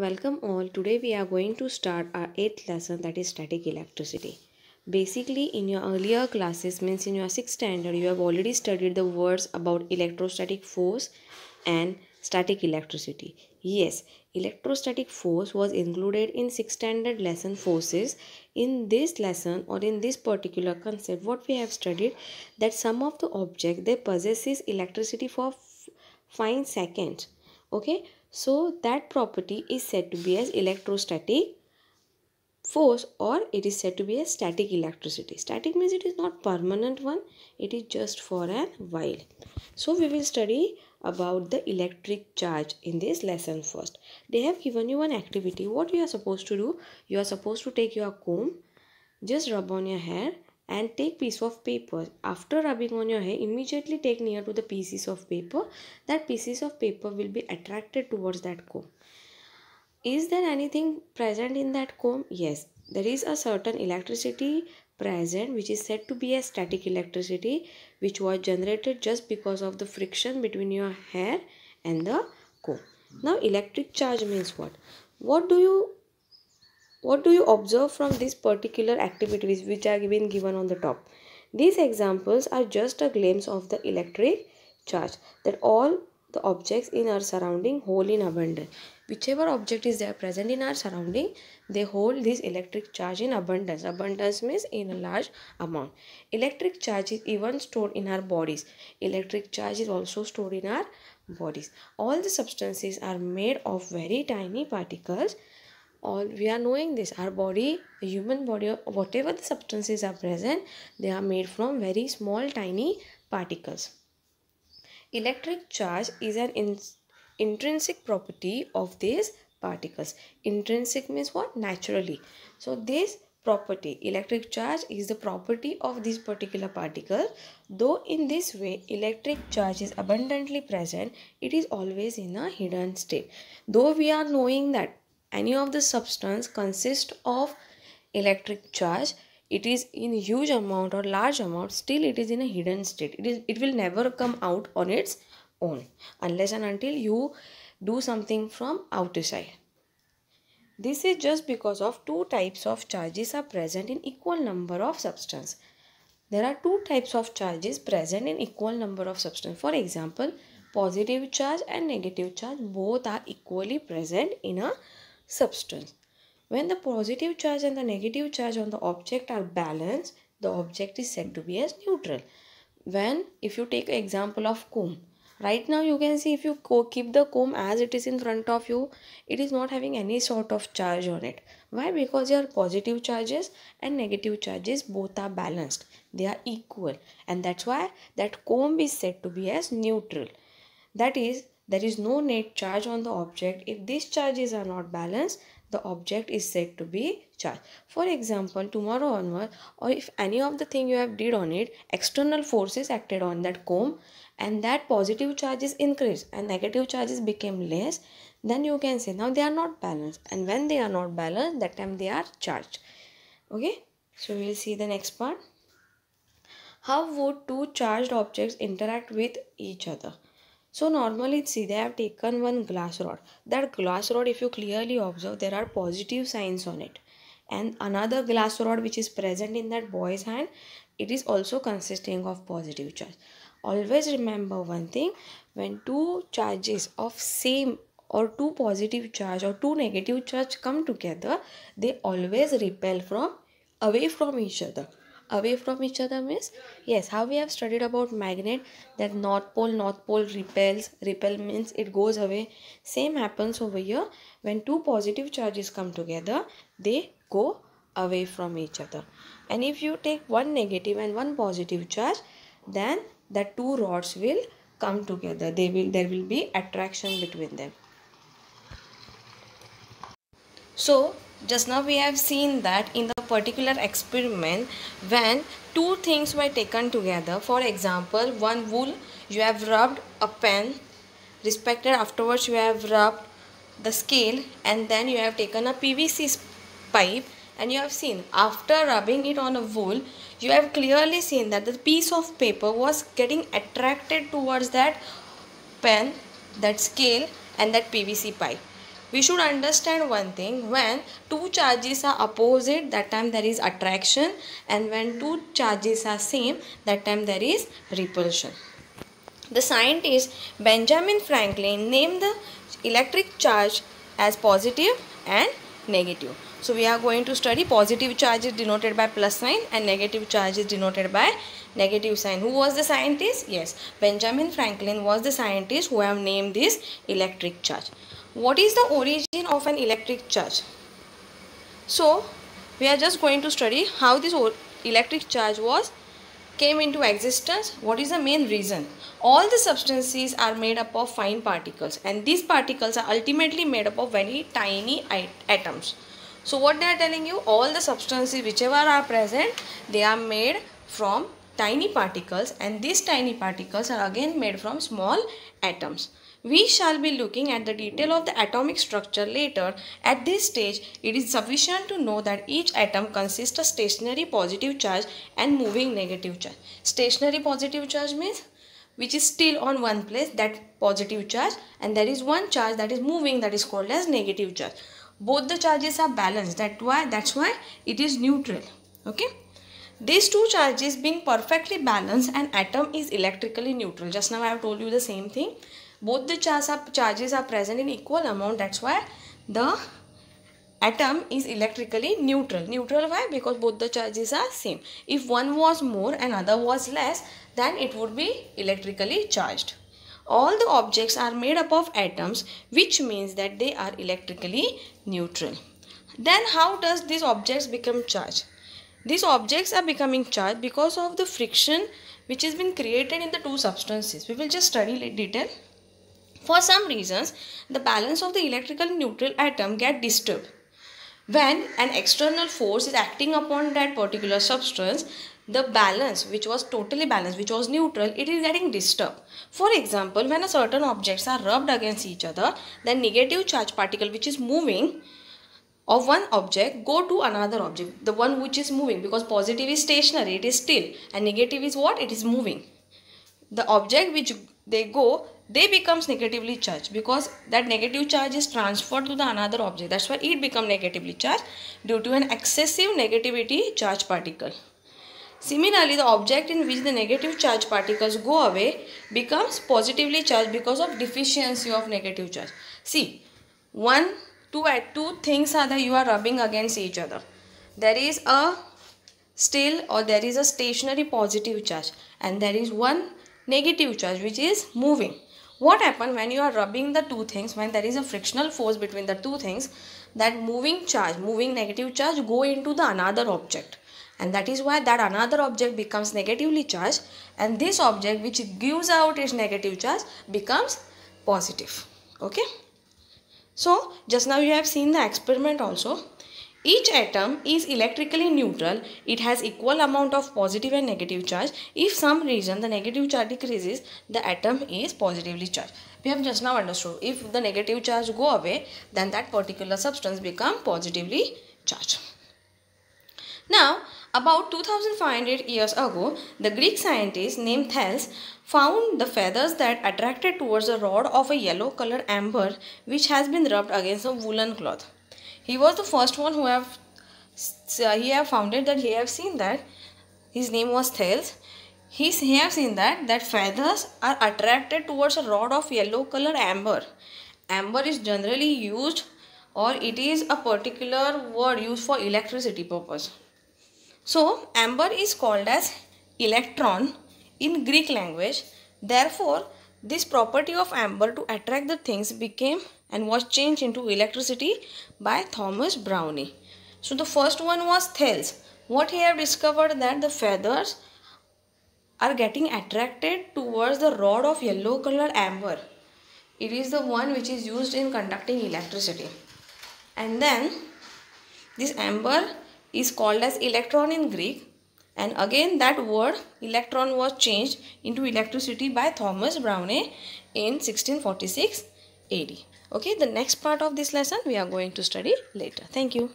Welcome all. Today we are going to start our 8th lesson that is static electricity. Basically in your earlier classes means in your 6th standard you have already studied the words about electrostatic force and static electricity. Yes, electrostatic force was included in 6th standard lesson forces. In this lesson or in this particular concept what we have studied that some of the object they possesses electricity for fine seconds okay so that property is said to be as electrostatic force or it is said to be a static electricity. Static means it is not permanent one, it is just for an while. So we will study about the electric charge in this lesson first. They have given you an activity. What you are supposed to do? You are supposed to take your comb, just rub on your hair and take piece of paper. After rubbing on your hair, immediately take near to the pieces of paper. That pieces of paper will be attracted towards that comb. Is there anything present in that comb? Yes, there is a certain electricity present which is said to be a static electricity which was generated just because of the friction between your hair and the comb. Now electric charge means what? What do you what do you observe from these particular activities which are been given on the top these examples are just a glimpse of the electric charge that all the objects in our surrounding hold in abundance whichever object is there present in our surrounding they hold this electric charge in abundance abundance means in a large amount electric charge is even stored in our bodies electric charge is also stored in our bodies all the substances are made of very tiny particles all we are knowing this our body the human body whatever the substances are present they are made from very small tiny particles electric charge is an in, intrinsic property of these particles intrinsic means what naturally so this property electric charge is the property of this particular particle though in this way electric charge is abundantly present it is always in a hidden state though we are knowing that any of the substance consists of electric charge it is in huge amount or large amount still it is in a hidden state it is it will never come out on its own unless and until you do something from outside this is just because of two types of charges are present in equal number of substance there are two types of charges present in equal number of substance for example positive charge and negative charge both are equally present in a substance. When the positive charge and the negative charge on the object are balanced, the object is said to be as neutral. When, if you take an example of comb, right now you can see if you keep the comb as it is in front of you, it is not having any sort of charge on it. Why? Because your positive charges and negative charges both are balanced. They are equal and that's why that comb is said to be as neutral. That is, there is no net charge on the object. If these charges are not balanced, the object is said to be charged. For example, tomorrow onward or if any of the thing you have did on it, external forces acted on that comb and that positive charges increased and negative charges became less, then you can say now they are not balanced and when they are not balanced, that time they are charged. Okay, so we will see the next part. How would two charged objects interact with each other? So normally see they have taken one glass rod. That glass rod if you clearly observe there are positive signs on it. And another glass rod which is present in that boy's hand it is also consisting of positive charge. Always remember one thing when two charges of same or two positive charge or two negative charge come together they always repel from away from each other away from each other means yes how we have studied about magnet that north pole north pole repels repel means it goes away same happens over here when two positive charges come together they go away from each other and if you take one negative and one positive charge then the two rods will come together they will there will be attraction between them so just now we have seen that in the particular experiment when two things were taken together for example one wool you have rubbed a pen respected afterwards you have rubbed the scale and then you have taken a PVC pipe and you have seen after rubbing it on a wool you have clearly seen that the piece of paper was getting attracted towards that pen that scale and that PVC pipe we should understand one thing when two charges are opposite that time there is attraction and when two charges are same that time there is repulsion the scientist benjamin franklin named the electric charge as positive and negative so we are going to study positive charge denoted by plus sign and negative charge is denoted by negative sign. Who was the scientist? Yes, Benjamin Franklin was the scientist who have named this electric charge what is the origin of an electric charge so we are just going to study how this electric charge was came into existence what is the main reason all the substances are made up of fine particles and these particles are ultimately made up of very tiny atoms so what they are telling you all the substances whichever are present they are made from tiny particles and these tiny particles are again made from small atoms we shall be looking at the detail of the atomic structure later. At this stage, it is sufficient to know that each atom consists of stationary positive charge and moving negative charge. Stationary positive charge means which is still on one place that positive charge and there is one charge that is moving that is called as negative charge. Both the charges are balanced that why that's why it is neutral. Okay. These two charges being perfectly balanced an atom is electrically neutral. Just now I have told you the same thing both the charges are, charges are present in equal amount that's why the atom is electrically neutral neutral why because both the charges are same if one was more and other was less then it would be electrically charged all the objects are made up of atoms which means that they are electrically neutral then how does these objects become charged these objects are becoming charged because of the friction which has been created in the two substances we will just study detail for some reasons, the balance of the electrical neutral atom get disturbed. When an external force is acting upon that particular substance, the balance which was totally balanced, which was neutral, it is getting disturbed. For example, when a certain objects are rubbed against each other, the negative charge particle which is moving of one object go to another object, the one which is moving because positive is stationary, it is still and negative is what? It is moving. The object which they go they becomes negatively charged because that negative charge is transferred to the another object that's why it become negatively charged due to an excessive negativity charge particle similarly the object in which the negative charge particles go away becomes positively charged because of deficiency of negative charge see one two uh, two things are that you are rubbing against each other there is a still or there is a stationary positive charge and there is one negative charge which is moving what happens when you are rubbing the two things, when there is a frictional force between the two things, that moving charge, moving negative charge go into the another object. And that is why that another object becomes negatively charged and this object which gives out its negative charge becomes positive. Okay. So just now you have seen the experiment also. Each atom is electrically neutral. It has equal amount of positive and negative charge. If some reason the negative charge decreases, the atom is positively charged. We have just now understood. If the negative charge go away, then that particular substance become positively charged. Now, about 2500 years ago, the Greek scientist named Thales found the feathers that attracted towards a rod of a yellow colored amber which has been rubbed against a woolen cloth. He was the first one who have uh, he have founded that he have seen that his name was Thales. He, he have seen that that feathers are attracted towards a rod of yellow color amber. Amber is generally used or it is a particular word used for electricity purpose. So amber is called as electron in Greek language. Therefore, this property of amber to attract the things became and was changed into electricity by Thomas Brownie. So the first one was Thales. What he have discovered that the feathers are getting attracted towards the rod of yellow color amber. It is the one which is used in conducting electricity. And then this amber is called as electron in Greek and again that word electron was changed into electricity by Thomas Browne in 1646 AD. Okay, the next part of this lesson we are going to study later. Thank you.